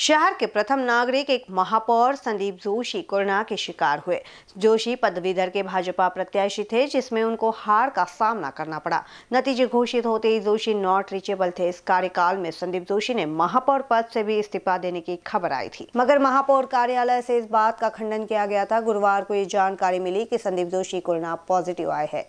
शहर के प्रथम नागरिक एक महापौर संदीप जोशी कोरोना के शिकार हुए जोशी पदवीधर के भाजपा प्रत्याशी थे जिसमें उनको हार का सामना करना पड़ा नतीजे घोषित होते ही जोशी नॉट रीचेबल थे इस कार्यकाल में संदीप जोशी ने महापौर पद से भी इस्तीफा देने की खबर आई थी मगर महापौर कार्यालय से इस बात का खंडन किया गया था गुरुवार को ये जानकारी मिली की संदीप जोशी कोरोना पॉजिटिव आए है